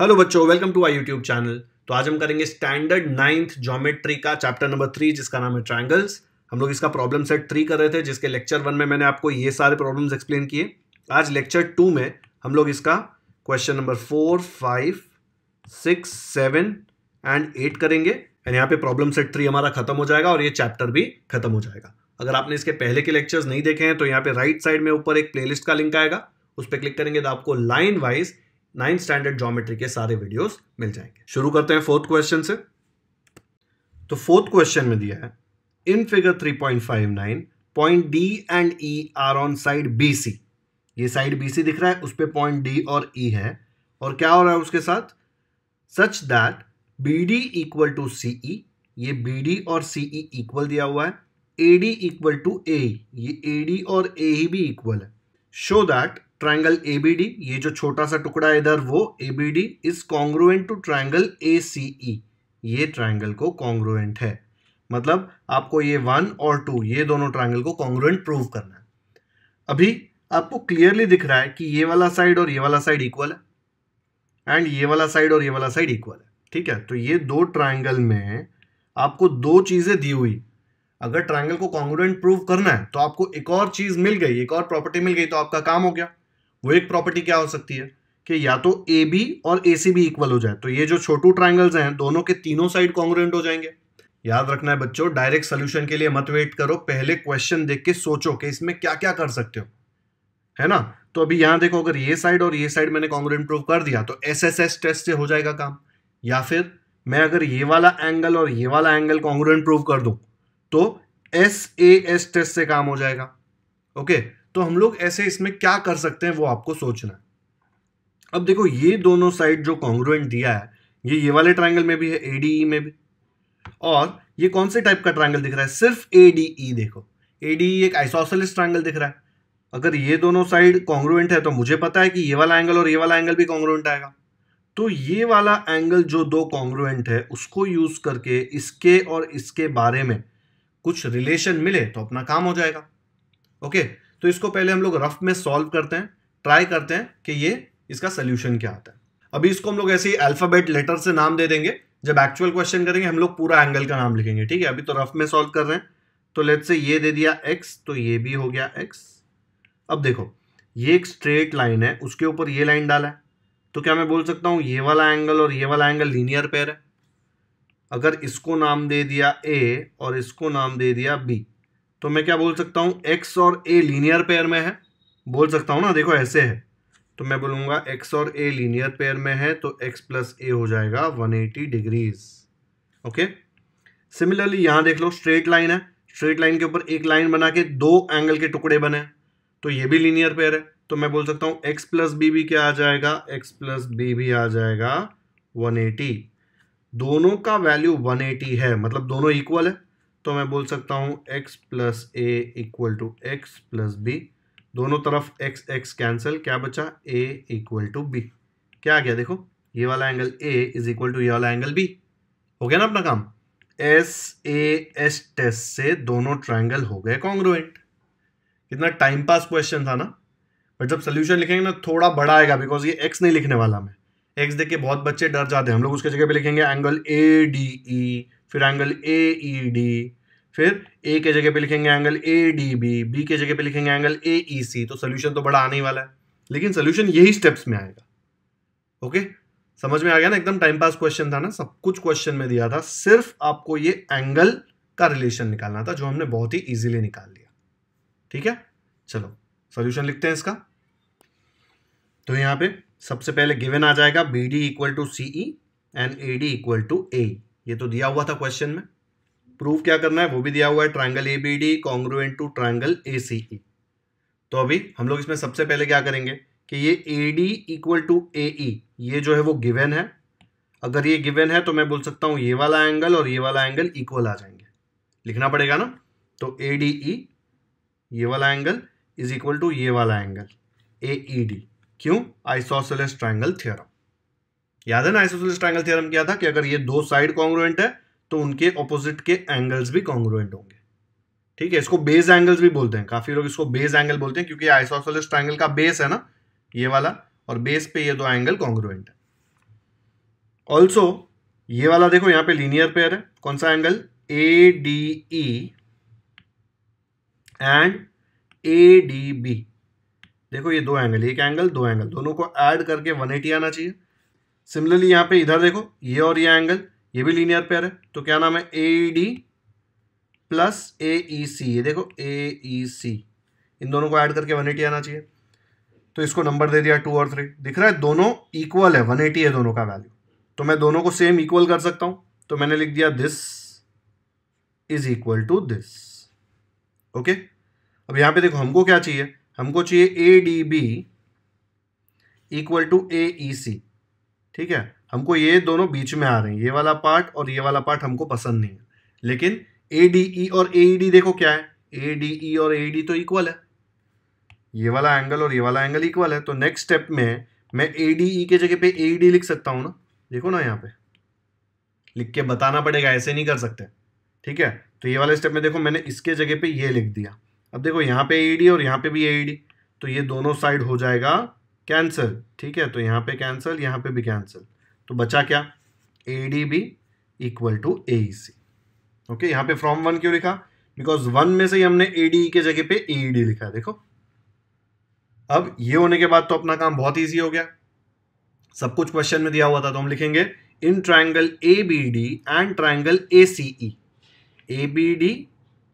Hello बच्चों welcome to I YouTube channel तो आज हम करेंगे स्टैंडर्ड नाइन्थ ज्योमेट्री का चैप्टर नंबर थ्री जिसका नाम है ट्रायंगल्स हम लोग इसका प्रॉब्लम सेट थ्री कर रहे थे जिसके लेक्चर वन में मैंने आपको ये सारे प्रॉब्लम्स एक्सप्लेन किए आज लेक्चर टू में हम लोग इसका question number four five six seven and eight करेंगे एंड यहाँ पे प्रॉब्लम सेट थ्री हमारा खत्म हो जाएगा और ये चैप्टर भी खत्म हो जाएगा अगर आपने इसके पहले के लेक्चर्स नहीं देखे हैं तो यहाँ पे राइट साइड में ऊपर एक प्लेलिस्ट का लिंक आएगा उस पर क्लिक करेंगे तो आपको line wise ninth standard geometry के सारे वीडियोस मिल जाएंगे शुरू करते हैं फोर्थ क्वेश्चन से तो फोर्थ क्वेश्चन में दिया है in figure 3.59 point D and E are on side B C ये साइड बी सी दिख रहा है उस पर पॉइंट डी और ई e है और क्या हो रहा है उसके साथ such that B D equal to C E ये बी डी और सी ई इक्वल दिया हुआ है A D equal to A ये ए डी और ए ही भी इक्वल है show that triangle A B D ये जो छोटा सा टुकड़ा इधर वो A B D is congruent to triangle A C E ये ट्राइंगल को कॉन्ग्रुएंट है मतलब आपको ये वन और टू ये दोनों ट्राइंगल को कॉन्ग्रुएंट प्रूव करना है अभी आपको क्लियरली दिख रहा है कि ये वाला साइड और ये वाला साइड इक्वल है एंड ये वाला साइड और ये वाला साइड इक्वल है ठीक है तो ये दो ट्राइंगल में आपको दो चीज़ें दी हुई अगर ट्राइंगल को कॉन्ग्रुएंट प्रूव करना है तो आपको एक और चीज़ मिल गई एक और प्रॉपर्टी मिल गई तो आपका काम हो गया वो एक प्रॉपर्टी क्या हो सकती है कि या तो ए बी और ए सी बी इक्वल हो जाए तो ये जो छोटू ट्राइंगल्स हैं दोनों के तीनों साइड कॉन्ग्रेंट हो जाएंगे याद रखना है बच्चों डायरेक्ट सोल्यूशन के लिए मत वेट करो पहले क्वेश्चन देख के सोचो कि इसमें क्या क्या कर सकते हो है ना तो अभी यहां देखो अगर ये साइड और ये साइड मैंने कॉन्ग्रेंट प्रूव कर दिया तो एस एस एस टेस्ट से हो जाएगा काम या फिर मैं अगर ये वाला एंगल और ये वाला एंगल कॉन्ग्रेंट प्रूव कर दू तो एस ए एस टेस्ट से काम हो जाएगा ओके okay? तो हम लोग ऐसे इसमें क्या कर सकते हैं वो आपको सोचना है अब देखो ये दोनों साइड जो कॉन्ग्रुएंट दिया है ये ये वाले ट्राइंगल में भी है एडीई e में भी और ये कौन से टाइप का ट्राइंगल दिख रहा है सिर्फ एडीई e देखो एडीई e एक आइसोसलिस ट्राइंगल दिख रहा है अगर ये दोनों साइड कॉन्ग्रुएंट है तो मुझे पता है कि ये वाला एंगल और ये वाला एंगल भी कॉन्ग्रुएंट आएगा तो ये वाला एंगल जो दो कॉन्ग्रुएंट है उसको यूज करके इसके और इसके बारे में कुछ रिलेशन मिले तो अपना काम हो जाएगा ओके okay? तो इसको पहले हम लोग रफ में सॉल्व करते हैं ट्राई करते हैं कि ये इसका सोल्यूशन क्या आता है अभी इसको हम लोग ऐसे ही अल्फ़ाबेट लेटर से नाम दे देंगे जब एक्चुअल क्वेश्चन करेंगे हम लोग पूरा एंगल का नाम लिखेंगे ठीक है अभी तो रफ में सॉल्व कर रहे हैं तो लेट से ये दे दिया एक्स तो ये भी हो गया एक्स अब देखो ये एक स्ट्रेट लाइन है उसके ऊपर ये लाइन डाला है तो क्या मैं बोल सकता हूँ ये वाला एंगल और ये वाला एंगल लीनियर पेयर है अगर इसको नाम दे दिया ए और इसको नाम दे दिया बी तो मैं क्या बोल सकता हूँ एक्स और ए लीनियर पेयर में है बोल सकता हूँ ना देखो ऐसे है तो मैं बोलूँगा एक्स और ए लीनियर पेयर में है तो एक्स प्लस ए हो जाएगा 180 डिग्रीज ओके सिमिलरली यहाँ देख लो स्ट्रेट लाइन है स्ट्रेट लाइन के ऊपर एक लाइन बना के दो एंगल के टुकड़े बने तो ये भी लीनियर पेयर है तो मैं बोल सकता हूँ एक्स प्लस बी भी क्या आ जाएगा एक्स प्लस बी भी आ जाएगा 180 दोनों का वैल्यू 180 है मतलब दोनों इक्वल है तो मैं बोल सकता हूँ x plus A equal to x plus B दोनों तरफ एक्स एक्स कैंसिल क्या बचा ए इक्वल टू बी क्या आ गया देखो ये वाला angle A is equal to ये वाला एंगल बी हो गया ना अपना काम एस ए एस टेस्ट से दोनों ट्राइंगल हो गए कॉन्ग्रोएंट कितना टाइम पास क्वेश्चन था ना बट जब सोल्यूशन लिखेंगे ना थोड़ा बड़ा आएगा बिकॉज ये एक्स नहीं लिखने वाला मैं एक्स देख के बहुत बच्चे डर जाते हैं हम लोग उसके जगह पे लिखेंगे एंगल ए डी ई फिर एंगल ए ई डी फिर ए के जगह पे लिखेंगे angle A D B B के जगह पे लिखेंगे एंगल ए ई सी तो सोल्यूशन तो बड़ा आने ही वाला है लेकिन सोल्यूशन यही स्टेप्स में आएगा ओके समझ में आ गया ना एकदम टाइम पास क्वेश्चन था ना सब कुछ क्वेश्चन में दिया था सिर्फ आपको ये एंगल का रिलेशन निकालना था जो हमने बहुत ही इजीली निकाल लिया ठीक है चलो सोल्यूशन लिखते हैं इसका तो यहां पे सबसे पहले गिवन आ जाएगा B D equal to C E and A D equal to A ये तो दिया हुआ था क्वेश्चन में प्रूफ क्या करना है वो भी दिया हुआ है triangle A B D congruent to triangle A C E तो अभी हम लोग इसमें सबसे पहले क्या करेंगे कि ये A D equal to A E ये जो है वो गिवन है अगर ये गिवन है तो मैं बोल सकता हूँ ये वाला एंगल और ये वाला एंगल इक्वल आ जाएंगे लिखना पड़ेगा ना तो ए डी ई ये वाला एंगल इज इक्वल टू ये वाला एंगल ए ई डी क्यों सेलेस ट्राइंगल थियरम याद है ना आइसोसेलिस ट्रायंगल थ्योरम क्या था कि अगर ये दो साइड कॉन्ग्रुएंट है तो उनके ऑपोजिट के एंगल्स भी कॉन्ग्रुएंट होंगे ठीक है इसको बेस एंगल्स भी बोलते हैं काफी लोग इसको बेस एंगल बोलते हैं क्योंकि आइसोसेलिस ट्राइंगल का बेस है ना ये वाला और बेस पे ये दो एंगल कॉन्ग्रुएंट है ऑल्सो ये वाला देखो यहां पे लीनियर पेयर है कौन सा angle A D E and A D B देखो ये दो एंगल एक एंगल दो एंगल दोनों को ऐड करके 180 आना चाहिए सिमिलरली यहाँ पे इधर देखो ये और ये एंगल ये भी लीनियर पेयर है तो क्या नाम है A D plus A E सी ये देखो ए ई सी इन दोनों को ऐड करके वन एटी आना चाहिए तो इसको नंबर दे दिया टू और थ्री दिख रहा है दोनों इक्वल है वन एटी है दोनों का वैल्यू तो मैं दोनों को सेम इक्वल कर सकता हूँ तो मैंने लिख दिया this is equal to this okay अब यहाँ पे देखो हमको क्या चाहिए हमको चाहिए A D B equal to A E C ठीक है हमको ये दोनों बीच में आ रहे हैं ये वाला पार्ट और ये वाला पार्ट हमको पसंद नहीं है लेकिन ए डी ई और ए डी e देखो क्या है ए डी ई और ए डी e तो इक्वल है ये वाला एंगल और ये वाला एंगल इक्वल है तो नेक्स्ट स्टेप में मैं ए डी ई के जगह पे ए डी e लिख सकता हूँ ना देखो ना यहाँ पे लिख के बताना पड़ेगा ऐसे नहीं कर सकते ठीक है तो ये वाले स्टेप में देखो मैंने इसके जगह पे ये लिख दिया अब देखो यहाँ पे ए डी और यहाँ पे भी ए डी तो ये दोनों साइड हो जाएगा कैंसिल ठीक है तो यहाँ पे कैंसिल यहाँ पे भी कैंसिल तो बचा क्या A D B equal to A C okay यहाँ पे फ्रॉम वन क्यों लिखा बिकॉज वन में से ही हमने ए डी के जगह पे ए डी लिखा देखो अब ये होने के बाद तो अपना काम बहुत ईजी हो गया सब कुछ क्वेश्चन में दिया हुआ था तो हम लिखेंगे in triangle A B D and triangle A C E A B D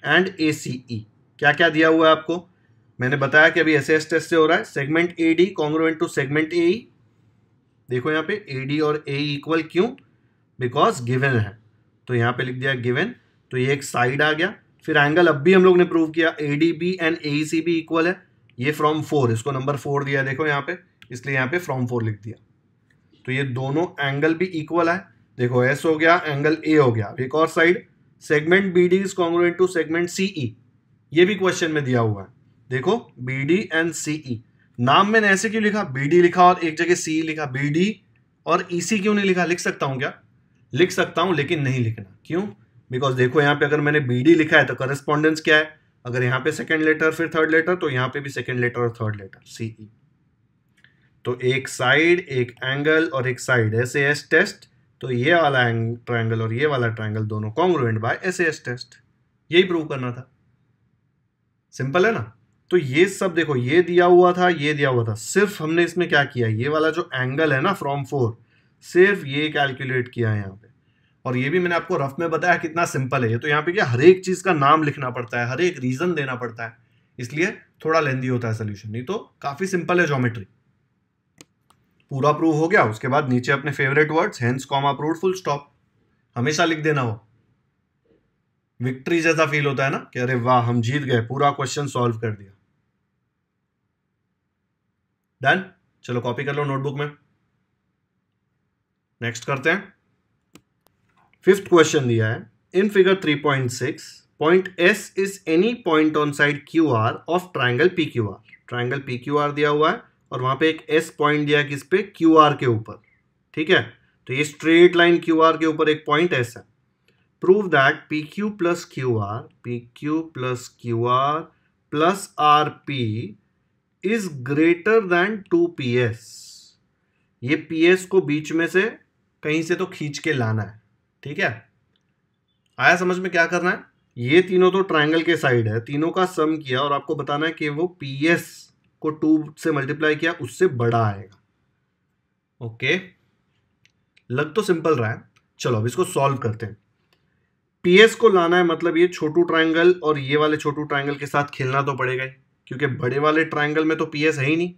and A C E क्या क्या दिया हुआ है आपको मैंने बताया कि अभी एस एस टेस्ट से हो रहा है segment A D congruent to segment A देखो यहाँ पे ए डी और ए इक्वल e क्यों बिकॉज गिवन है तो यहाँ पे लिख दिया गिवन तो ये एक साइड आ गया फिर एंगल अब भी हम लोग ने प्रूव किया A D B and A C B equal है ये फ्रॉम फोर इसको नंबर फोर दिया देखो यहाँ पे इसलिए यहाँ पे फ्रॉम फोर लिख दिया तो ये दोनों एंगल भी इक्वल है देखो एस हो गया एंगल ए हो गया एक और side segment B D is congruent to segment C E ये भी क्वेश्चन में दिया हुआ है देखो बी डी एंड सीई नाम मैंने ऐसे क्यों लिखा बी डी लिखा और एक जगह सीई e लिखा बी डी और ई e सी क्यों नहीं लिखा लिख सकता हूं क्या लिख सकता हूं लेकिन नहीं लिखना क्यों बिकॉज देखो यहाँ पे अगर मैंने बी डी लिखा है तो करस्पॉन्डेंस क्या है अगर यहां पे सेकेंड लेटर फिर थर्ड लेटर तो यहां पे भी सेकेंड लेटर और थर्ड लेटर सीई तो एक साइड एक एंगल और एक साइड एस एस टेस्ट तो ये वाला ट्राइंगल और ये वाला ट्राइंगल दोनों congruent by S S test यही प्रूव करना था सिंपल है ना तो ये सब देखो ये दिया हुआ था ये दिया हुआ था सिर्फ हमने इसमें क्या किया ये वाला जो एंगल है ना फ्रॉम फोर सिर्फ ये कैलकुलेट किया है यहाँ पे और ये भी मैंने आपको रफ में बताया कितना सिंपल है ये तो यहाँ पे क्या हर एक चीज़ का नाम लिखना पड़ता है हर एक रीज़न देना पड़ता है इसलिए थोड़ा लेंदी होता है सोल्यूशन नहीं तो काफ़ी सिंपल है जोमेट्री पूरा प्रूव हो गया उसके बाद नीचे अपने favourite words com comma prove full stop हमेशा लिख देना हो विक्ट्री जैसा फील होता है ना कि अरे वाह हम जीत गए पूरा क्वेश्चन सॉल्व कर दिया डन चलो कॉपी कर लो नोटबुक में नेक्स्ट करते हैं फिफ्थ क्वेश्चन दिया है in figure 3.6 point S is any point on side Q R of triangle P Q R triangle P Q R दिया हुआ है और वहां पे एक एस पॉइंट दिया किस पे क्यू आर के ऊपर ठीक है तो ये स्ट्रेट लाइन क्यू आर के ऊपर एक पॉइंट एस है prove that P Q plus Q R P Q plus Q R plus R P is greater than two P S ये पी एस को बीच में से कहीं से तो खींच के लाना है ठीक है आया समझ में क्या करना है ये तीनों तो ट्रायंगल के साइड है तीनों का सम किया और आपको बताना है कि वो पी एस को टू से मल्टीप्लाई किया उससे बड़ा आएगा ओके लग तो सिंपल रहा है चलो अब इसको सॉल्व करते हैं पी को लाना है मतलब ये छोटू ट्रायंगल और ये वाले छोटू ट्रायंगल के साथ खेलना तो पड़ेगा ही क्योंकि बड़े वाले ट्राइंगल में तो पी एस है ही नहीं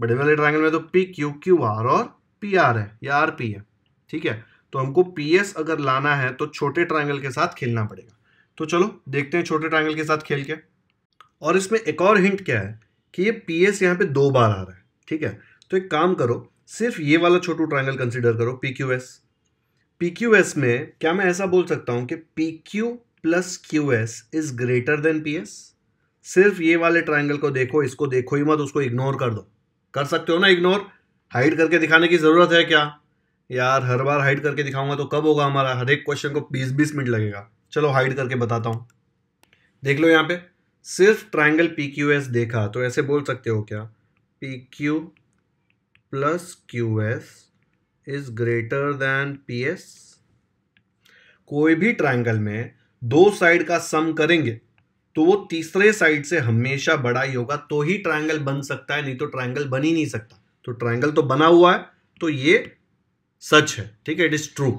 बड़े वाले ट्राइंगल में तो पी क्यू क्यू आर और पी आर है या आर पी है ठीक है तो हमको पी एस अगर लाना है तो छोटे ट्राइंगल के साथ खेलना पड़ेगा तो चलो देखते हैं छोटे ट्राइंगल के साथ खेल के और इसमें एक और हिंट क्या है कि ये पी एस यहाँ पर दो बार आ रहा है ठीक है तो एक काम करो सिर्फ ये वाला छोटू ट्राइंगल कंसिडर करो P Q S P Q S में क्या मैं ऐसा बोल सकता हूँ कि P Q plus Q S is greater than P S सिर्फ ये वाले ट्राइंगल को देखो इसको देखो ही मत उसको इग्नोर कर दो कर सकते हो ना इग्नोर हाइड करके दिखाने की ज़रूरत है क्या यार हर बार हाइड करके दिखाऊंगा तो कब होगा हमारा हर एक क्वेश्चन को बीस बीस मिनट लगेगा चलो हाइड करके बताता हूँ देख लो यहाँ पे सिर्फ ट्राइंगल पी क्यू एस देखा तो ऐसे बोल सकते हो क्या P Q plus Q S is greater than P S कोई भी ट्राइंगल में दो साइड का सम करेंगे तो वो तीसरे साइड से हमेशा बड़ा ही होगा तो ही ट्राइंगल बन सकता है नहीं तो ट्राइंगल बन ही नहीं सकता तो ट्राइंगल तो बना हुआ है तो ये सच है ठीक है इट इज ट्रू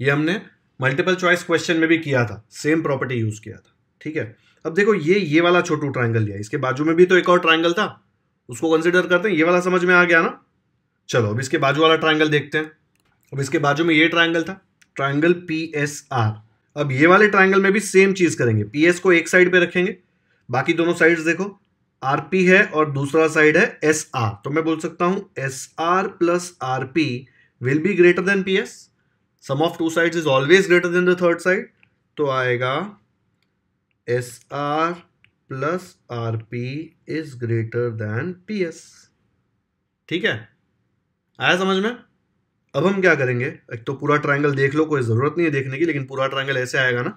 ये हमने मल्टीपल चॉइस क्वेश्चन में भी किया था सेम प्रॉपर्टी यूज किया था ठीक है अब देखो ये ये वाला छोटू ट्राइंगल लिया इसके बाजू में भी तो एक और ट्राइंगल था उसको कंसिडर करते हैं ये वाला समझ में आ गया ना चलो अब इसके बाजू वाला ट्राइंगल देखते हैं अब इसके बाजू में ये ट्राइंगल था ट्राइंगल पी एस आर अब ये वाले ट्राइंगल में भी सेम चीज करेंगे पीएस को एक साइड पे रखेंगे बाकी दोनों साइड देखो आरपी है और दूसरा साइड है एस आर तो मैं बोल सकता हूं S R plus R P will be greater than P S sum of two side is always greater than the third side तो आएगा S R plus R P is greater than P S ठीक है आया समझ में अब हम क्या करेंगे एक तो पूरा ट्राइंगल देख लो कोई ज़रूरत नहीं है देखने की लेकिन पूरा ट्राइंगल ऐसे आएगा ना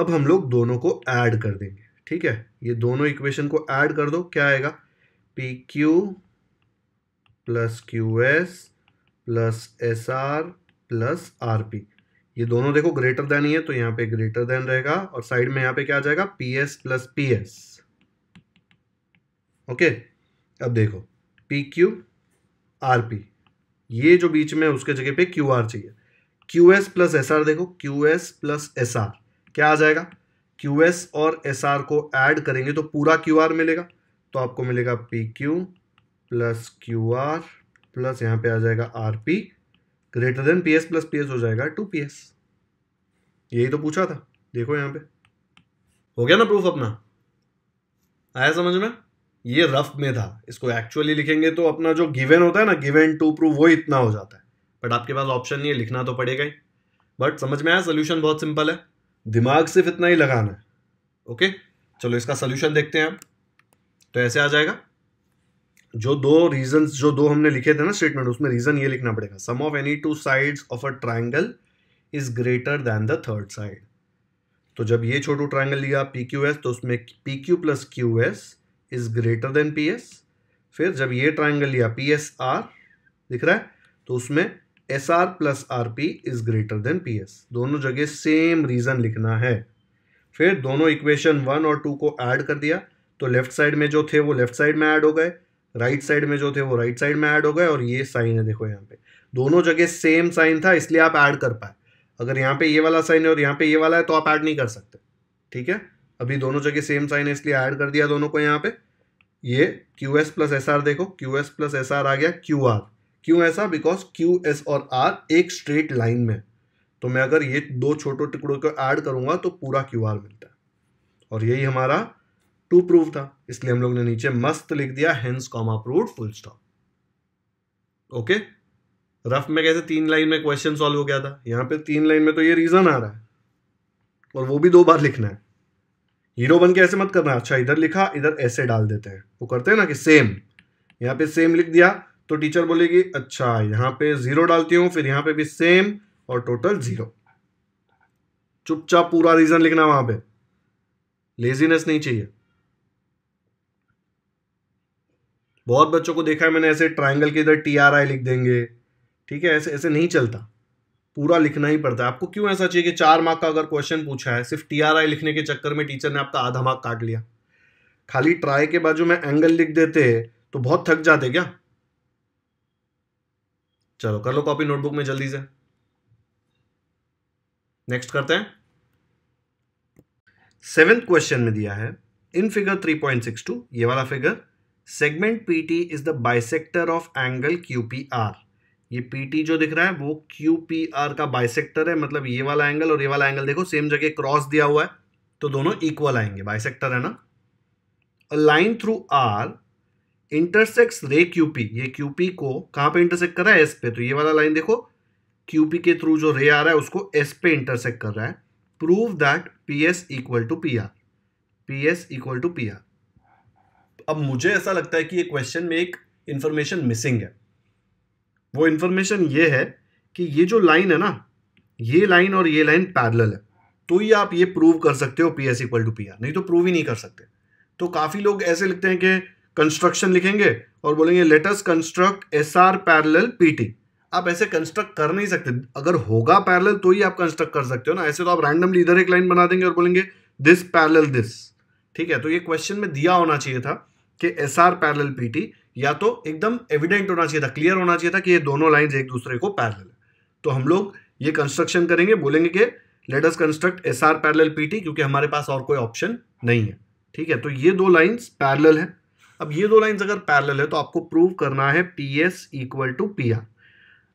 अब हम लोग दोनों को ऐड कर देंगे ठीक है ये दोनों इक्वेशन को ऐड कर दो क्या आएगा P Q plus Q S plus S R plus R P ये दोनों देखो ग्रेटर देन ही है तो यहाँ पे ग्रेटर देन रहेगा और साइड में यहाँ पे क्या आ जाएगा P S plus P S okay अब देखो पी क्यू आर पी ये जो बीच में उसके जगह पे क्यू आर चाहिए Q S plus S R देखो Q S plus S R क्या आ जाएगा क्यू एस और एस आर को ऐड करेंगे तो पूरा क्यू आर मिलेगा तो आपको मिलेगा P Q plus Q R plus यहाँ पे आ जाएगा R P greater than P S plus P S हो जाएगा टू पी एस यही तो पूछा था देखो यहाँ पे हो गया ना प्रूफ अपना आया समझ में ये रफ में था इसको एक्चुअली लिखेंगे तो अपना जो गिवन होता है ना गिवन टू प्रूव वो इतना हो जाता है बट आपके पास ऑप्शन नहीं है लिखना तो पड़ेगा ही बट समझ में आया सोल्यूशन बहुत सिंपल है दिमाग सिर्फ इतना ही लगाना है ओके चलो इसका सोल्यूशन देखते हैं आप तो ऐसे आ जाएगा जो दो रीजन जो दो हमने लिखे थे ना स्टेटमेंट उसमें रीजन ये लिखना पड़ेगा sum of any two sides of a triangle is greater than the third side तो जब ये छोटू ट्राइंगल लिया पी क्यू एस तो उसमें P Q plus Q S is greater than P S फिर जब ये ट्राइंगल लिया पी एस आर दिख रहा है तो उसमें S R plus R P is greater than P S दोनों जगह सेम रीजन लिखना है फिर दोनों इक्वेशन वन और टू को ऐड कर दिया तो लेफ्ट साइड में जो थे वो लेफ्ट साइड में ऐड हो गए राइट साइड में जो थे वो राइट साइड में ऐड हो गए और ये साइन है देखो यहाँ पे दोनों जगह सेम साइन था इसलिए आप ऐड कर पाए अगर यहाँ पे ये वाला साइन है और यहाँ पे ये वाला है तो आप ऐड नहीं कर सकते ठीक है अभी दोनों जगह सेम साइन है इसलिए ऐड कर दिया दोनों को यहाँ पे ये Q S plus S R देखो Q S plus S R आ गया क्यू आर क्यों ऐसा बिकॉज क्यू एस और आर एक स्ट्रेट लाइन में तो मैं अगर ये दो छोटे टुकड़ों को ऐड करूंगा तो पूरा क्यू आर मिलता है और यही हमारा टू प्रूफ था इसलिए हम लोग ने नीचे मस्त लिख दिया hence comma prove full stop okay rough में कैसे तीन लाइन में क्वेश्चन सॉल्व हो गया था यहां पे तीन लाइन में तो ये रीजन आ रहा है और वो भी दो बार लिखना है हीरो बन के ऐसे मत करना अच्छा इधर लिखा इधर ऐसे डाल देते हैं वो करते हैं ना कि सेम यहाँ पे सेम लिख दिया तो टीचर बोलेगी अच्छा यहाँ पे जीरो डालती हूँ फिर यहाँ पे भी सेम और टोटल जीरो चुपचाप पूरा रीजन लिखना वहां पे लेजीनेस नहीं चाहिए बहुत बच्चों को देखा है मैंने ऐसे ट्राइंगल के इधर टी आर आई लिख देंगे ठीक है ऐसे ऐसे नहीं चलता पूरा लिखना ही पड़ता है आपको क्यों ऐसा चाहिए कि चार मार्क का अगर क्वेश्चन पूछा है सिर्फ टीआरआई लिखने के चक्कर में टीचर ने आपका आधा मार्क काट लिया खाली ट्राई के बाजू में एंगल लिख देते तो बहुत थक जाते क्या चलो कर लो कॉपी नोटबुक में जल्दी से नेक्स्ट करते हैं सेवेंथ क्वेश्चन में दिया है इन फिगर 3.62 ये वाला figure segment P T is the bisector of angle Q P R ये PT जो दिख रहा है वो QPR का बाइसेक्टर है मतलब ये वाला एंगल और ये वाला एंगल देखो सेम जगह क्रॉस दिया हुआ है तो दोनों इक्वल आएंगे बाइसेक्टर है ना line through R intersects ray Q P ये क्यूपी को कहां पे इंटरसेक्ट कर रहा है एस पे तो ये वाला लाइन देखो क्यूपी के थ्रू जो रे आ रहा है उसको एस पे इंटरसेक्ट कर रहा है prove that P S equal to P R P S equal to P R अब मुझे ऐसा लगता है कि ये क्वेश्चन में एक इंफॉर्मेशन मिसिंग है वो इन्फॉर्मेशन ये है कि ये जो लाइन है ना ये लाइन और ये लाइन पैरल है तो ही आप ये प्रूव कर सकते हो P S equal to P R नहीं तो प्रूव ही नहीं कर सकते तो काफ़ी लोग ऐसे लिखते हैं कि कंस्ट्रक्शन लिखेंगे और बोलेंगे let's construct S R parallel P T आप ऐसे कंस्ट्रक्ट कर नहीं सकते अगर होगा पैरल तो ही आप कंस्ट्रक्ट कर सकते हो ना ऐसे तो आप रैंडमली इधर एक लाइन बना देंगे और बोलेंगे दिस पैरल दिस ठीक है तो ये क्वेश्चन में दिया होना चाहिए था कि S R parallel P T या तो एकदम एविडेंट होना चाहिए था क्लियर होना चाहिए था कि ये दोनों लाइन एक दूसरे को पैरल तो हम लोग ये कंस्ट्रक्शन करेंगे बोलेंगे कि let us construct S R parallel P T क्योंकि हमारे पास और कोई ऑप्शन नहीं है ठीक है तो ये दो लाइन्स पैरल है अब ये दो लाइन्स अगर पैरल है तो आपको प्रूव करना है P S equal to P R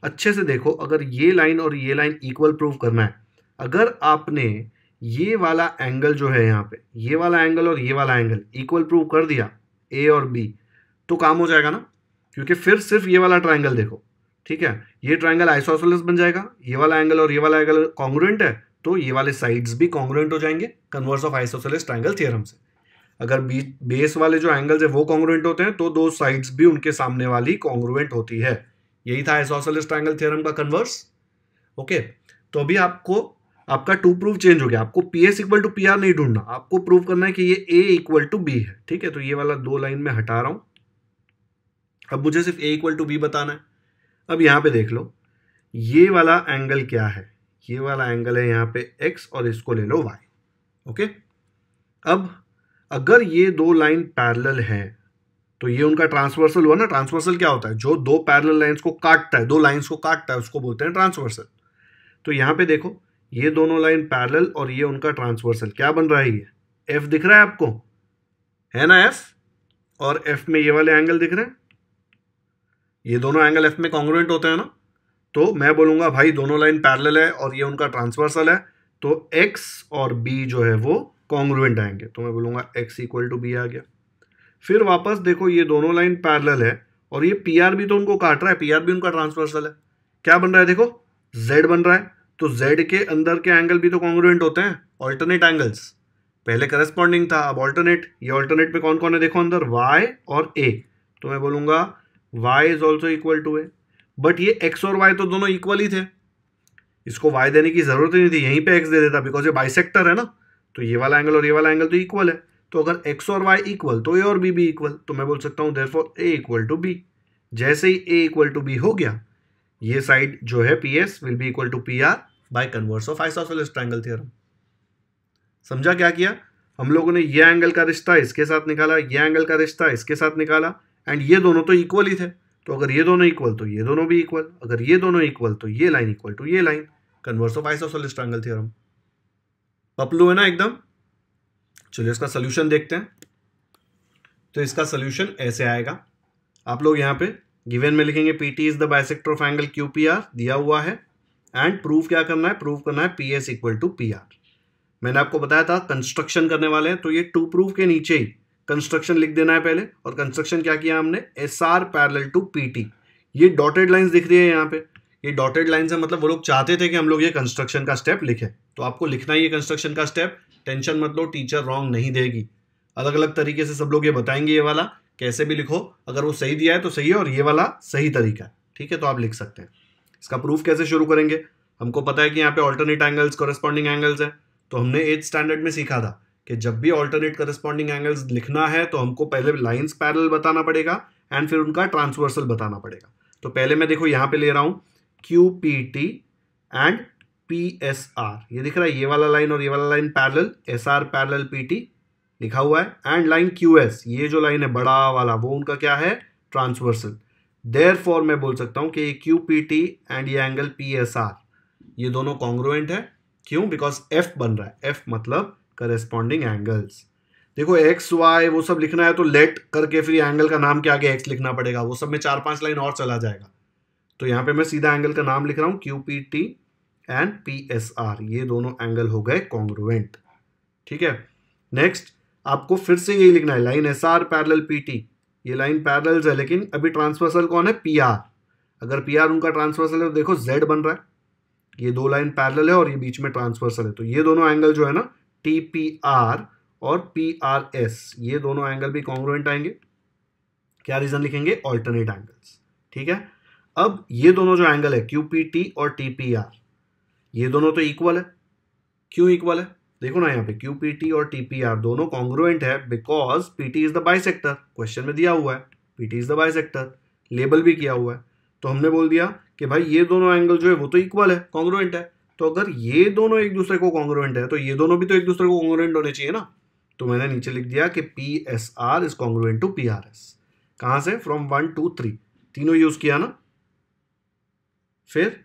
अच्छे से देखो अगर ये लाइन और ये लाइन इक्वल प्रूव करना है अगर आपने ये वाला एंगल जो है यहाँ पे ये वाला एंगल और ये वाला एंगल इक्वल प्रूव कर दिया ए और बी तो काम हो जाएगा ना क्योंकि फिर सिर्फ ये वाला ट्राइंगल देखो ठीक है ये ट्राइंगल आइसोसोलस बन जाएगा ये वाला एंगल और ये वाला एंगल कॉन्ग्रुएंट है तो ये वाले साइड्स भी कॉन्ग्रुएंट हो जाएंगे converse of isosceles triangle theorem से अगर बेस वाले जो एंगल्स है वो कॉन्ग्रुएंट होते हैं तो दो साइड्स भी उनके सामने वाली कॉन्ग्रुएंट होती है यही था आइसोसोलस ट्राइंगल थियरम का कन्वर्स ओके तो अभी आपको आपका टू प्रूफ चेंज हो गया आपको P S equal to P R नहीं ढूंढना आपको प्रूव करना है कि ये ए इक्वल टू बी है ठीक है तो ये वाला दो लाइन में हटा रहा हूँ अब मुझे सिर्फ ए इक्वल टू बी बताना है अब यहाँ पे देख लो ये वाला एंगल क्या है ये वाला एंगल है यहाँ पे एक्स और इसको ले लो वाई ओके अब अगर ये दो लाइन पैरेलल हैं तो ये उनका ट्रांसवर्सल हुआ ना ट्रांसवर्सल क्या होता है जो दो पैरेलल लाइंस को काटता है दो लाइंस को काटता है उसको बोलते हैं ट्रांसवर्सल तो यहाँ पे देखो ये दोनों लाइन पैरेलल और ये उनका ट्रांसवर्सल क्या बन रहा है ये एफ दिख रहा है आपको है ना एफ और एफ में ये वाले एंगल दिख रहे हैं ये दोनों एंगल एफ में कॉन्ग्रेंट होते हैं ना तो मैं बोलूँगा भाई दोनों लाइन पैरेलल है और ये उनका ट्रांसवर्सल है तो एक्स और बी जो है वो कॉन्ग्रुएंट आएंगे तो मैं बोलूँगा एक्स इक्वल टू बी आ गया फिर वापस देखो ये दोनों लाइन पैरेलल है और ये पी आर भी तो उनको काट रहा है पी आर भी उनका ट्रांसवर्सल है क्या बन रहा है देखो जेड बन रहा है तो जेड के अंदर के एंगल भी तो कॉन्ग्रुएंट होते हैं ऑल्टरनेट एंगल्स पहले करस्पॉन्डिंग था अब ऑल्टरनेट ये ऑल्टरनेट में कौन कौन है देखो अंदर वाई और ए तो मैं बोलूँगा y is also equal to A but ये x और y तो दोनों इक्वल ही थे इसको y देने की ज़रूरत ही नहीं थी यहीं पे x दे देता बिकॉज ये बाइसेक्टर है ना तो ये वाला एंगल और ये वाला एंगल तो इक्वल है तो अगर x और y इक्वल तो a और b भी इक्वल तो मैं बोल सकता हूँ therefore A equal to B जैसे ही ए इक्वल टू बी हो गया ये साइड जो है P S will be equal to P R by converse of isosceles triangle theorem समझा क्या किया हम लोगों ने ये एंगल का रिश्ता इसके साथ निकाला ये एंगल का रिश्ता इसके साथ निकाला एंड ये दोनों तो इक्वल ही थे तो अगर ये दोनों इक्वल तो ये दोनों भी इक्वल अगर ये दोनों इक्वल तो ये लाइन इक्वल टू ये line converse of isosceles triangle theorem पपलू है ना एकदम चलिए इसका सोल्यूशन देखते हैं तो इसका सोल्यूशन ऐसे आएगा आप लोग यहाँ पे गिवन में लिखेंगे P T is the bisector of angle Q P R दिया हुआ है एंड प्रूफ क्या करना है प्रूफ करना है P S equal to P R मैंने आपको बताया था कंस्ट्रक्शन करने वाले हैं तो ये टू प्रूफ के नीचे ही कंस्ट्रक्शन लिख देना है पहले और कंस्ट्रक्शन क्या किया हमने S R parallel to P T ये डॉटेड लाइन्स दिख रही है यहाँ पे ये डॉटेड लाइन्स है मतलब वो लोग चाहते थे कि हम लोग ये कंस्ट्रक्शन का स्टेप लिखे तो आपको लिखना ही है कंस्ट्रक्शन का स्टेप टेंशन मत लो टीचर रॉन्ग नहीं देगी अलग अलग तरीके से सब लोग ये बताएंगे ये वाला कैसे भी लिखो अगर वो सही दिया है तो सही है और ये वाला सही तरीका है ठीक है तो आप लिख सकते हैं इसका प्रूफ कैसे शुरू करेंगे हमको पता है कि यहाँ पे ऑल्टरनेट एंगल्स कॉरेस्पॉन्डिंग एंगल्स हैं तो हमने एट स्टैंडर्ड में सीखा था कि जब भी ऑल्टरनेट करस्पॉन्डिंग एंगल्स लिखना है तो हमको पहले लाइन्स पैरल बताना पड़ेगा एंड फिर उनका ट्रांसवर्सल बताना पड़ेगा तो पहले मैं देखो यहाँ पे ले रहा हूँ Q P T and P S R ये दिख रहा है ये वाला लाइन और ये वाला line parallel S R parallel P T लिखा हुआ है एंड लाइन क्यू एस ये जो लाइन है बड़ा वाला वो उनका क्या है ट्रांसवर्सल देयर फॉर मैं बोल सकता हूँ कि ये क्यू पी टी एंड ये एंगल पी एस आर ये दोनों कॉन्ग्रोवेंट है क्यों बिकॉज एफ बन रहा है एफ मतलब करेस्पॉन्डिंग एंगल्स देखो एक्स वाई वो सब लिखना है तो लेट करके फिर एंगल का नाम के आगे एक्स लिखना पड़ेगा वो सब में चार पांच लाइन और चला जाएगा तो यहाँ पे मैं सीधा एंगल का नाम लिख रहा हूँ Q P T and P S R ये दोनों एंगल हो गए कॉन्ग्रुवेंट ठीक है नेक्स्ट आपको फिर से यही लिखना है line S R parallel P T ये लाइन पैरल्स है लेकिन अभी ट्रांसवर्सल कौन है पी आर अगर पी आर उनका ट्रांसवर्सल है तो देखो जेड बन रहा है ये दो लाइन पैरल है और ये बीच में ट्रांसवर्सल है तो ये दोनों एंगल जो है ना टी पी आर और पी आर एस ये दोनों एंगल भी कॉन्ग्रोवेंट आएंगे क्या रीजन लिखेंगे ऑल्टरनेट एंगल्स ठीक है अब ये दोनों जो एंगल है क्यू पी टी और टी पी आर ये दोनों तो इक्वल है क्यों इक्वल है देखो ना यहाँ पे क्यू पी टी और टी पी आर दोनों कॉन्ग्रोवेंट है because P T is the bisector question में दिया हुआ है P T is the bisector label भी किया हुआ है तो हमने बोल दिया कि भाई ये दोनों एंगल जो है वो तो इक्वल है कॉन्ग्रोवेंट है तो अगर ये दोनों एक दूसरे को कॉन्ग्रोवेंट है तो ये दोनों भी तो एक दूसरे को कॉन्ग्रोवेंट होने चाहिए ना तो मैंने नीचे लिख दिया कि P S R is congruent to P R S कहां से फ्रॉम वन टू थ्री तीनों यूज किया ना फिर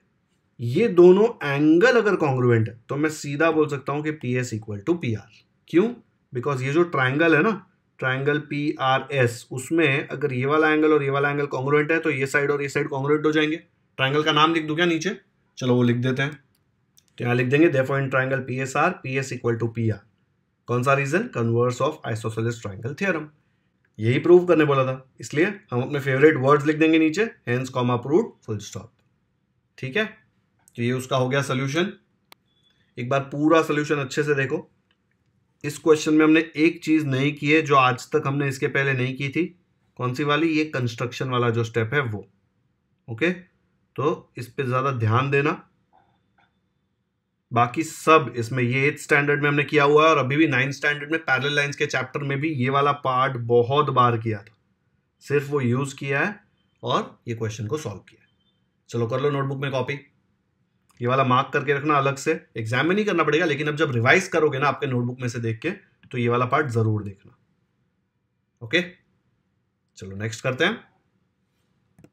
ये दोनों एंगल अगर कॉन्ग्रोवेंट है तो मैं सीधा बोल सकता हूं कि P S equal to P R क्यों बिकॉज ये जो ट्राइंगल है ना ट्राइंगल पी आर एस उसमें अगर ये वाला एंगल और ये वाला एंगल कॉन्ग्रोवेंट है तो ये साइड और ये साइड कॉन्ग्रोवेंट हो जाएंगे ट्राइंगल का नाम लिख दू क्या नीचे चलो वो लिख देते हैं तो यहाँ लिख देंगे देफो in triangle P S R P S equal to P R कौन सा reason converse of isosceles triangle theorem यही प्रूव करने बोला था इसलिए हम अपने फेवरेट वर्ड्स लिख देंगे नीचे hence comma prove full stop ठीक है तो ये उसका हो गया सोल्यूशन एक बार पूरा सोल्यूशन अच्छे से देखो इस क्वेश्चन में हमने एक चीज़ नहीं की है जो आज तक हमने इसके पहले नहीं की थी कौन सी वाली ये कंस्ट्रक्शन वाला जो स्टेप है वो ओके तो इस पर ज़्यादा ध्यान देना बाकी सब इसमें ये एथ स्टैंडर्ड में हमने किया हुआ है और अभी भी नाइन्थ स्टैंडर्ड में पैरल लाइन्स के चैप्टर में भी ये वाला पार्ट बहुत बार किया था सिर्फ वो यूज़ किया है और ये क्वेश्चन को सॉल्व किया है चलो कर लो नोटबुक में कॉपी ये वाला मार्क करके रखना अलग से एग्जाम में नहीं करना पड़ेगा लेकिन अब जब रिवाइज करोगे ना आपके नोटबुक में से देख के तो ये वाला पार्ट ज़रूर देखना ओके चलो नेक्स्ट करते हैं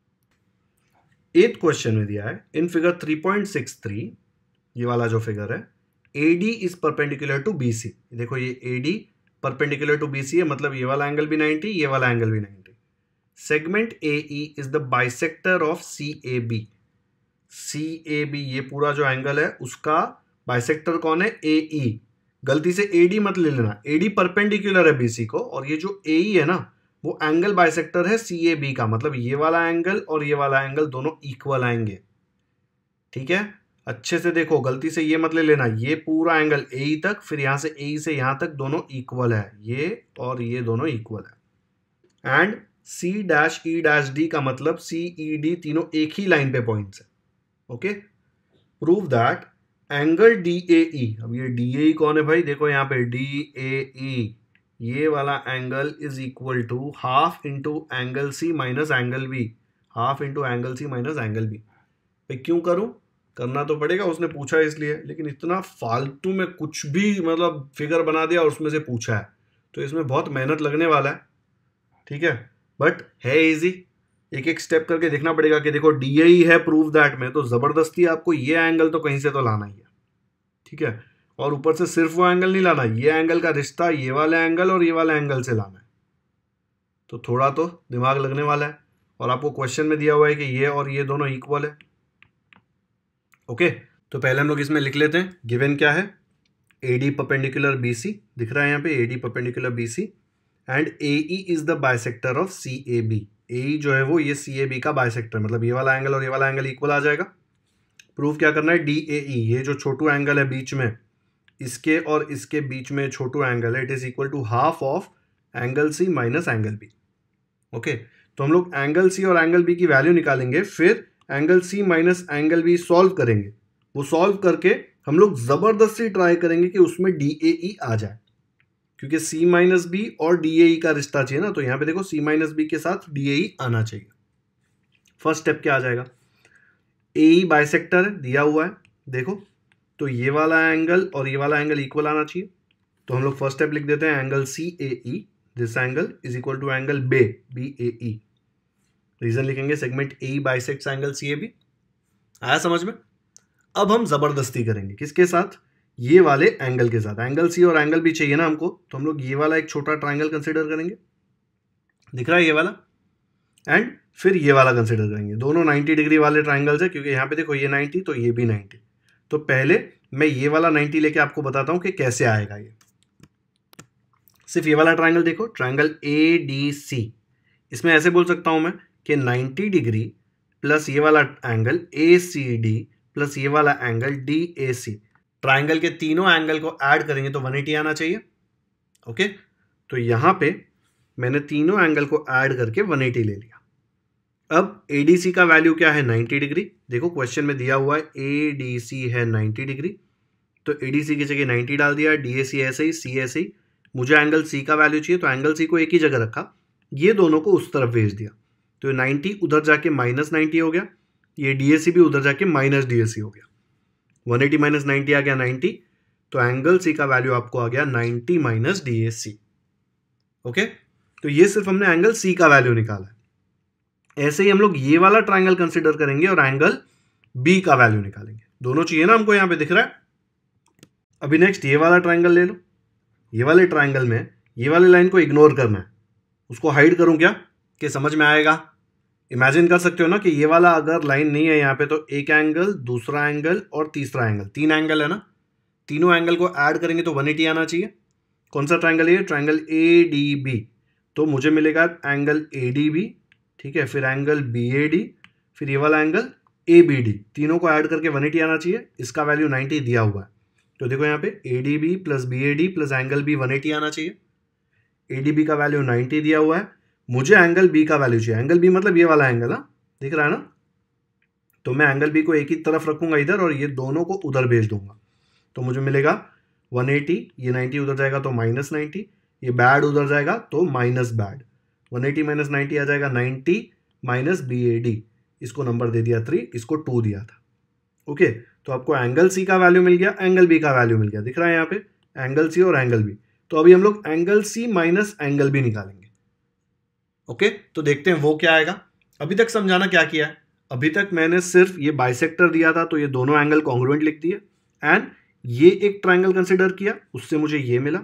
एथ क्वेश्चन में दिया है इन फिगर 3.63 ये वाला जो फिगर है A D is perpendicular to B C देखो ये A D perpendicular to B C है मतलब ये वाला एंगल भी नाइनटी ये वाला एंगल भी ninety segment A E is the bisector of C A B C A B ये पूरा जो एंगल है उसका बाइसेक्टर कौन है ए ई e. गलती से ए डी मत ले लेना ए डी परपेंडिकुलर है बी सी को और ये जो ए ई e है ना वो एंगल बाइसेक्टर है सी ए बी का मतलब ये वाला एंगल और ये वाला एंगल दोनों इक्वल आएंगे ठीक है अच्छे से देखो गलती से ये मत ले लेना ये पूरा एंगल ए तक फिर यहां से ए से यहाँ तक दोनों इक्वल है ये और ये दोनों इक्वल है and C dash E dash D का मतलब सी ई डी तीनों एक ही लाइन पे पॉइंट्स है okay prove that angle D A E अब ये डी ए e कौन है भाई देखो यहाँ पे डी ए ई ये वाला angle is equal to half into angle C minus angle B half into angle C minus angle B क्यों करूँ करना तो पड़ेगा उसने पूछा इसलिए लेकिन इतना फालतू में कुछ भी मतलब फिगर बना दिया और उसमें से पूछा है तो इसमें बहुत मेहनत लगने वाला है ठीक है बट है इजी एक एक स्टेप करके देखना पड़ेगा कि देखो डी ए e है प्रूफ दैट में तो ज़बरदस्ती आपको ये एंगल तो कहीं से तो लाना ही है ठीक है और ऊपर से सिर्फ वो एंगल नहीं लाना ये एंगल का रिश्ता ये वाला एंगल और ये वाला एंगल से लाना है तो थोड़ा तो दिमाग लगने वाला है और आपको क्वेश्चन में दिया हुआ है कि ये और ये दोनों इक्वल है ओके तो पहले हम लोग इसमें लिख लेते हैं गिवन क्या है A D perpendicular B C दिख रहा है यहाँ पे A D perpendicular B C and A E is the bisector of C A B A E जो है वो ये सी ए बी का बायसेक्टर मतलब ये वाला एंगल और ये वाला एंगल इक्वल आ जाएगा प्रूफ क्या करना है डी ए ई ये जो छोटू एंगल है बीच में इसके और इसके बीच में छोटू एंगल है it is equal to half of angle C minus angle B okay तो हम लोग एंगल सी और एंगल बी की वैल्यू निकालेंगे फिर angle C minus angle B solve करेंगे वो सॉल्व करके हम लोग ज़बरदस्ती ट्राई करेंगे कि उसमें डी ए ई आ जाए क्योंकि सी माइनस बी और डी ए ई का रिश्ता चाहिए ना तो यहाँ पे देखो सी माइनस बी के साथ डी ए ई आना चाहिए फर्स्ट स्टेप क्या आ जाएगा ए ई बाइसेक्टर है दिया हुआ है देखो तो ये वाला एंगल और ये वाला एंगल इक्वल आना चाहिए तो हम लोग फर्स्ट स्टेप लिख देते हैं angle C A E this angle is equal to angle B B A E reason लिखेंगे segment A bisect angle C A B आया समझ में अब हम ज़बरदस्ती करेंगे किसके साथ ये वाले एंगल के साथ एंगल सी और एंगल बी चाहिए ना हमको तो हम लोग ये वाला एक छोटा ट्राइंगल कंसिडर करेंगे दिख रहा है ये वाला एंड फिर ये वाला कंसिडर करेंगे दोनों नाइन्टी डिग्री वाले ट्राइंगल्स है क्योंकि यहाँ पे देखो ये नाइन्टी तो ये भी नाइन्टी तो पहले मैं ये वाला नाइन्टी लेके आपको बताता हूँ कि कैसे आएगा ये सिर्फ ये वाला ट्राइंगल देखो ट्राइंगल ए डी सी इसमें ऐसे बोल सकता हूँ मैं कि 90 डिग्री प्लस ये वाला angle A C D plus ये वाला angle D A C triangle के तीनों एंगल को ऐड करेंगे तो 180 आना चाहिए ओके तो यहाँ पे मैंने तीनों एंगल को ऐड करके 180 ले लिया अब ए डी सी का वैल्यू क्या है 90 डिग्री देखो क्वेश्चन में दिया हुआ है ए डी सी है 90 डिग्री तो ए डी सी की जगह 90 डाल दिया डी ए सी ऐसे ही सी ऐसे ही मुझे एंगल सी का वैल्यू चाहिए तो एंगल सी को एक ही जगह रखा ये दोनों को उस तरफ भेज दिया तो नाइन्टी उधर जाके माइनस नाइन्टी हो गया ये डी भी उधर जाके माइनस डी हो गया वन एटी माइनस नाइन्टी आ गया नाइन्टी तो एंगल सी का वैल्यू आपको आ गया नाइन्टी माइनस डी ओके तो ये सिर्फ हमने एंगल सी का वैल्यू निकाला है ऐसे ही हम लोग ये वाला ट्राइंगल कंसिडर करेंगे और एंगल बी का वैल्यू निकालेंगे दोनों चाहिए ना हमको यहाँ पे दिख रहा है अभी नेक्स्ट ये वाला ट्राइंगल ले लो ये वाले ट्राइंगल में ये वाले लाइन को इग्नोर करना है उसको हाइड करूँ क्या कि समझ में आएगा इमेजिन कर सकते हो ना कि ये वाला अगर लाइन नहीं है यहाँ पे तो एक एंगल दूसरा एंगल और तीसरा एंगल तीन एंगल है ना तीनों एंगल को ऐड करेंगे तो 180 आना चाहिए कौन सा ट्राइंगल ये ट्राइंगल ए डी बी तो मुझे मिलेगा एंगल ए डी बी ठीक है फिर एंगल बी ए डी फिर ये वाला एंगल ए बी डी तीनों को ऐड करके 180 आना चाहिए इसका वैल्यू 90 दिया हुआ है तो देखो यहाँ पे A D B plus B A D plus angle B 180 आना चाहिए ए डी बी का वैल्यू 90 दिया हुआ है मुझे एंगल बी का वैल्यू चाहिए एंगल बी मतलब ये वाला एंगल है हाँ? दिख रहा है ना तो मैं एंगल बी को एक ही तरफ रखूंगा इधर और ये दोनों को उधर भेज दूंगा तो मुझे मिलेगा 180 ये 90 उधर जाएगा तो माइनस नाइन्टी ये बैड उधर जाएगा तो minus bad 180 eighty minus ninety आ जाएगा 90 माइनस बी ए डी इसको नंबर दे दिया थ्री इसको टू दिया था ओके तो आपको एंगल सी का वैल्यू मिल गया एंगल बी का वैल्यू मिल गया दिख रहा है यहाँ पे एंगल सी और एंगल बी तो अभी हम लोग angle C minus angle B निकालेंगे ओके तो देखते हैं वो क्या आएगा अभी तक समझाना क्या किया है अभी तक मैंने सिर्फ ये बाइसेक्टर दिया था तो ये दोनों एंगल कॉन्ग्रुएंट लिख दिए एंड ये एक ट्राइंगल कंसिडर किया उससे मुझे ये मिला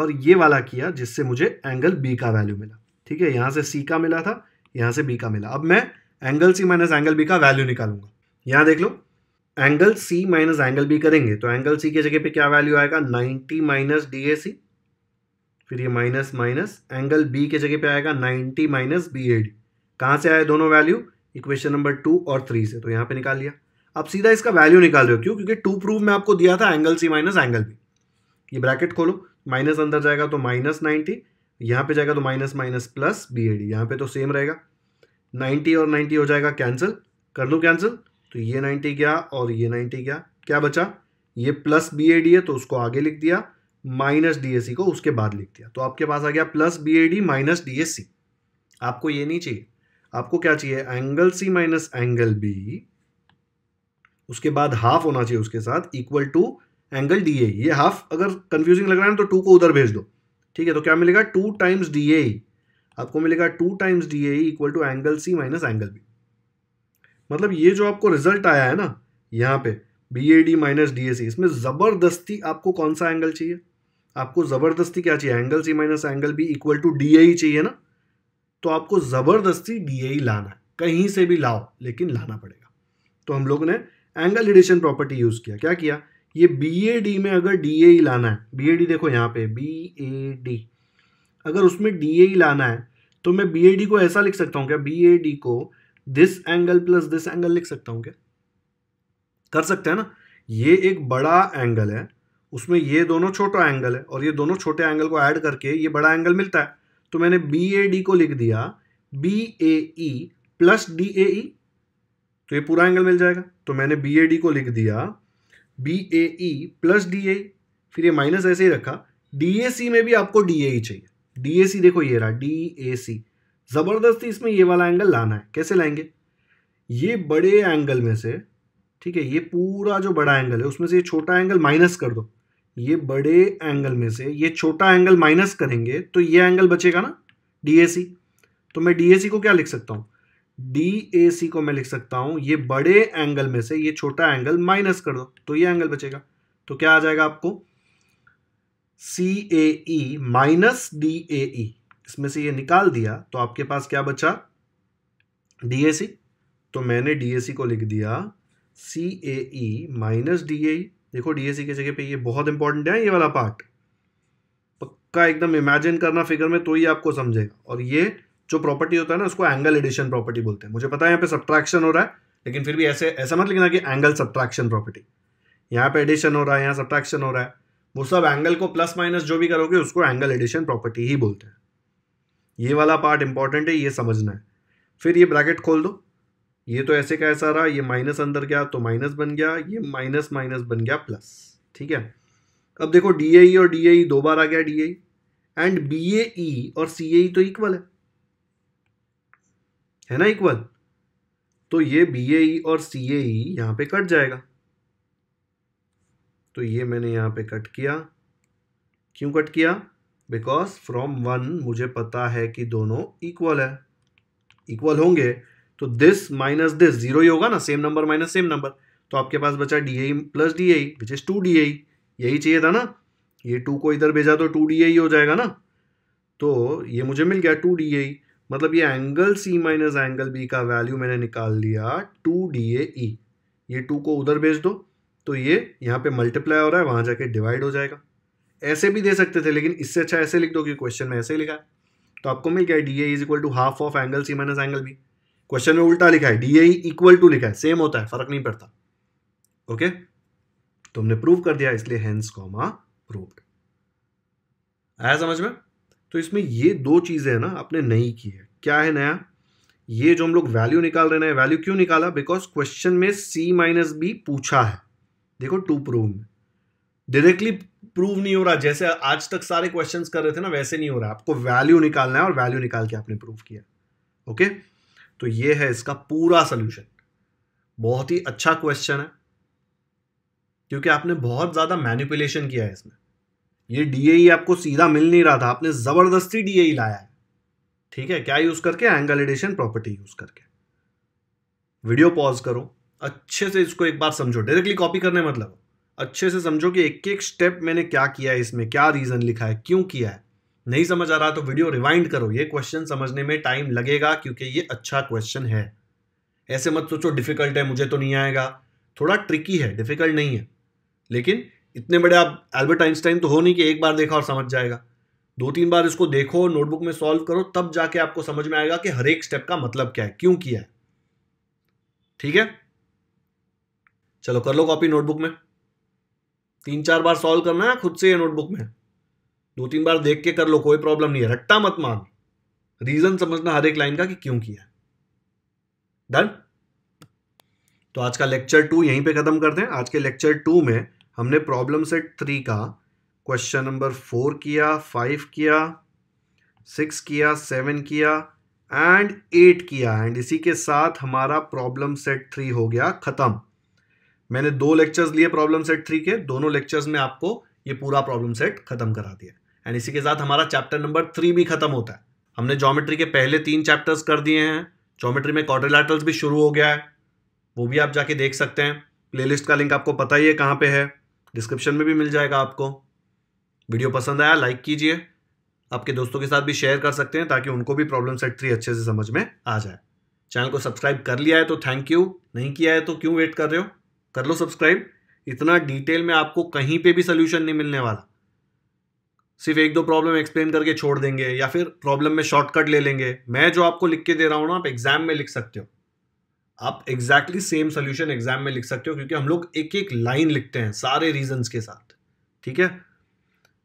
और ये वाला किया जिससे मुझे एंगल बी का वैल्यू मिला ठीक है यहाँ से सी का मिला था यहाँ से बी का मिला अब मैं angle C minus angle B का वैल्यू निकालूंगा यहाँ देख लो angle C minus angle B करेंगे तो एंगल सी की जगह पे क्या वैल्यू आएगा 90 माइनस डी ए सी फिर ये माइनस माइनस एंगल बी के जगह पे आएगा 90 माइनस बी एडी कहाँ से आए दोनों वैल्यू इक्वेशन नंबर टू और थ्री से तो यहाँ पे निकाल लिया अब सीधा इसका वैल्यू निकाल रहे हो क्यों क्योंकि टू प्रूफ में आपको दिया था angle C minus angle B ये ब्रैकेट खोलो माइनस अंदर जाएगा तो माइनस नाइन्टी यहाँ पे जाएगा तो minus minus plus B A D यहाँ पे तो सेम रहेगा नाइन्टी और नाइन्टी हो जाएगा कैंसिल कर लूँ कैंसिल तो ये नाइन्टी गया और ये नाइन्टी गया क्या बचा ये प्लस बी ए है तो उसको आगे लिख दिया माइनस डीएससी को उसके बाद लिख दिया तो आपके पास आ गया प्लस एडी माइनस डीएससी आपको ये नहीं चाहिए आपको क्या चाहिए angle C minus angle B उसके बाद हाफ होना चाहिए उसके साथ equal to angle D A ये हाफ अगर कंफ्यूजिंग लग रहा है ना तो टू को उधर भेज दो ठीक है तो क्या मिलेगा टू टाइम्स डी ए आपको मिलेगा two times D equal to angle C minus angle B मतलब ये जो आपको रिजल्ट आया है ना यहाँ पे B A D minus D A C इसमें ज़बरदस्ती आपको कौन सा एंगल चाहिए आपको ज़बरदस्ती क्या चाहिए angle C minus angle B equal to D ही चाहिए ना तो आपको ज़बरदस्ती डी ए लाना है कहीं से भी लाओ लेकिन लाना पड़ेगा तो हम लोग ने एंगल एडिशन प्रॉपर्टी यूज़ किया क्या किया ये बी ए डी में अगर डी ए लाना है बी ए डी देखो यहाँ पे बी ए डी अगर उसमें डी ए लाना है तो मैं बी ए डी को ऐसा लिख सकता हूँ क्या बी ए डी को this angle plus this angle लिख सकता हूँ क्या कर सकते हैं ना ये एक बड़ा एंगल है उसमें ये दोनों छोटा एंगल है और ये दोनों छोटे एंगल को ऐड करके ये बड़ा एंगल मिलता है तो मैंने बी ए डी को लिख दिया B A E plus D A E तो ये पूरा एंगल मिल जाएगा तो मैंने बी ए डी को लिख दिया B A E plus D A फिर ये माइनस ऐसे ही रखा डी ए सी में भी आपको डी ए ई चाहिए डी ए सी देखो ये रहा डी ए सी ज़बरदस्ती इसमें ये वाला एंगल लाना है कैसे लाएंगे ये बड़े एंगल में से ठीक है ये पूरा जो बड़ा एंगल है उसमें से ये छोटा एंगल माइनस कर दो ये बड़े एंगल में से ये छोटा एंगल माइनस करेंगे तो ये एंगल बचेगा ना डी तो मैं डी को क्या लिख सकता हूं डी को मैं लिख सकता हूं ये बड़े एंगल में से ये छोटा एंगल माइनस कर दो तो ये एंगल बचेगा तो क्या आ जाएगा आपको सी ए ई माइनस डी ए इसमें से ये निकाल दिया तो आपके पास क्या बचा डी ए सी तो मैंने डी ए सी को लिख दिया सी ए ई माइनस डी ए देखो डीएसी e की जगह पे ये बहुत इंपॉर्टेंट है ये वाला पार्ट पक्का एकदम इमेजिन करना फिगर में तो ही आपको समझेगा और ये जो प्रॉपर्टी होता है ना उसको एंगल एडिशन प्रॉपर्टी बोलते हैं मुझे पता है यहाँ पे सब्ट्रैक्शन हो रहा है लेकिन फिर भी ऐसे ऐसा मत लिखना कि एंगल सब्ट्रैक्शन प्रॉपर्टी यहाँ पे एडिशन हो रहा है यहाँ सब्ट्रैक्शन हो रहा है वो सब एंगल को प्लस माइनस जो भी करोगे उसको एंगल एडिशन प्रॉपर्टी ही बोलते हैं ये वाला पार्ट इंपॉर्टेंट है ये समझना है फिर ये ब्रैकेट खोल दो ये तो ऐसे का ऐसा रहा ये माइनस अंदर गया तो माइनस बन गया ये माइनस माइनस बन गया प्लस ठीक है अब देखो डी ए e और डी ए e दो बार आ गया D A and B A और सी ए e तो इक्वल है है ना इक्वल तो ये बी ए और सी ए यहां पर कट जाएगा तो ये मैंने यहां पे कट किया क्यों कट किया बिकॉज फ्रॉम वन मुझे पता है कि दोनों इक्वल है इक्वल होंगे तो दिस माइनस दिस जीरो ही होगा ना same number minus same number तो आपके पास बचा D I plus D I which is two D I यही चाहिए था ना ये टू को इधर भेजा तो टू डी आई हो जाएगा ना तो ये मुझे मिल गया टू डी आई मतलब ये angle C minus angle B का वैल्यू मैंने निकाल लिया टू डी ए ई ये टू को उधर भेज दो तो ये यहाँ पे मल्टीप्लाई हो रहा है वहाँ जाके डिवाइड हो जाएगा ऐसे भी दे सकते थे लेकिन इससे अच्छा ऐसे लिख दो कि क्वेश्चन में ऐसे ही लिखा है तो आपको मिल गया D A is equal to half of angle C minus angle B question में उल्टा लिखा है डी ए इक्वल टू लिखा है सेम होता है फर्क नहीं पड़ता ओके तो हमने प्रूव कर दिया इसलिए हेंस कॉमा प्रूव्ड आया समझ में तो इसमें ये दो चीज़ें हैं ना आपने नई की है क्या है नया ये जो हम लोग वैल्यू निकाल रहे हैं वैल्यू क्यों निकाला बिकॉज क्वेश्चन में सी माइनस बी पूछा है देखो टू प्रूव में डायरेक्टली प्रूव नहीं हो रहा जैसे आज तक सारे क्वेश्चंस कर रहे थे ना वैसे नहीं हो रहा आपको वैल्यू निकालना है और वैल्यू निकाल के आपने प्रूव किया ओके okay? तो ये है इसका पूरा सोल्यूशन बहुत ही अच्छा क्वेश्चन है क्योंकि आपने बहुत ज़्यादा मैनिपुलेशन किया है इसमें ये डी e आपको सीधा मिल नहीं रहा था आपने ज़बरदस्ती डी e लाया है ठीक है क्या यूज़ करके एंगल एडिशन प्रॉपर्टी यूज़ करके वीडियो पॉज करो अच्छे से इसको एक बार समझो डायरेक्टली कॉपी करने मतलब अच्छे से समझो कि एक एक स्टेप मैंने क्या किया है इसमें क्या रीज़न लिखा है क्यों किया है नहीं समझ आ रहा तो वीडियो रिवाइंड करो ये क्वेश्चन समझने में टाइम लगेगा क्योंकि ये अच्छा क्वेश्चन है ऐसे मत सोचो डिफिकल्ट है मुझे तो नहीं आएगा थोड़ा ट्रिकी है डिफिकल्ट नहीं है लेकिन इतने बड़े आप एल्बर्ट आइंस्टाइन तो हो नहीं कि एक बार देखा और समझ जाएगा दो तीन बार इसको देखो नोटबुक में सॉल्व करो तब जाके आपको समझ में आएगा कि हर एक स्टेप का मतलब क्या है क्यों किया है ठीक है चलो कर लो कॉपी नोटबुक में तीन चार बार सॉल्व करना है खुद से ये नोटबुक में दो तीन बार देख के कर लो कोई प्रॉब्लम नहीं है रट्टा मत मान रीजन समझना हर एक लाइन का कि क्यों किया डन तो आज का लेक्चर टू यहीं पे खत्म करते हैं आज के लेक्चर टू में हमने प्रॉब्लम सेट थ्री का क्वेश्चन नंबर फोर किया फाइव किया सिक्स किया सेवन किया एंड एट किया एंड इसी के साथ हमारा प्रॉब्लम सेट थ्री हो गया ख़त्म मैंने दो लेक्चर्स लिए प्रॉब्लम सेट थ्री के दोनों लेक्चर्स में आपको ये पूरा प्रॉब्लम सेट ख़त्म करा दिया एंड इसी के साथ हमारा चैप्टर नंबर थ्री भी खत्म होता है हमने जोमेट्री के पहले तीन चैप्टर्स कर दिए हैं जोमेट्री में क्वाड्रिलैटरल्स भी शुरू हो गया है वो भी आप जाके देख सकते हैं प्लेलिस्ट का लिंक आपको पता ही है कहाँ पे है डिस्क्रिप्शन में भी मिल जाएगा आपको वीडियो पसंद आया लाइक कीजिए आपके दोस्तों के साथ भी शेयर कर सकते हैं ताकि उनको भी प्रॉब्लम सेट थ्री अच्छे से समझ में आ जाए चैनल को सब्सक्राइब कर लिया है तो थैंक यू नहीं किया है तो क्यों वेट कर रहे हो कर लो सब्सक्राइब इतना डिटेल में आपको कहीं पे भी सोल्यूशन नहीं मिलने वाला सिर्फ एक दो प्रॉब्लम एक्सप्लेन करके छोड़ देंगे या फिर प्रॉब्लम में शॉर्टकट ले लेंगे मैं जो आपको लिख के दे रहा हूँ ना आप एग्जाम में लिख सकते हो आप एग्जैक्टली सेम सोल्यूशन एग्जाम में लिख सकते हो क्योंकि हम लोग एक एक लाइन लिखते हैं सारे रीजंस के साथ ठीक है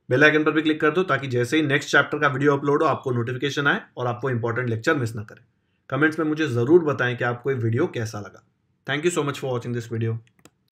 बेल आइकन पर भी क्लिक कर दो ताकि जैसे ही नेक्स्ट चैप्टर का वीडियो अपलोड हो आपको नोटिफिकेशन आए और आपको इंपॉर्टेंट लेक्चर मिस ना करें कमेंट्स में मुझे ज़रूर बताएं कि आपको ये वीडियो कैसा लगा thank you so much for watching this video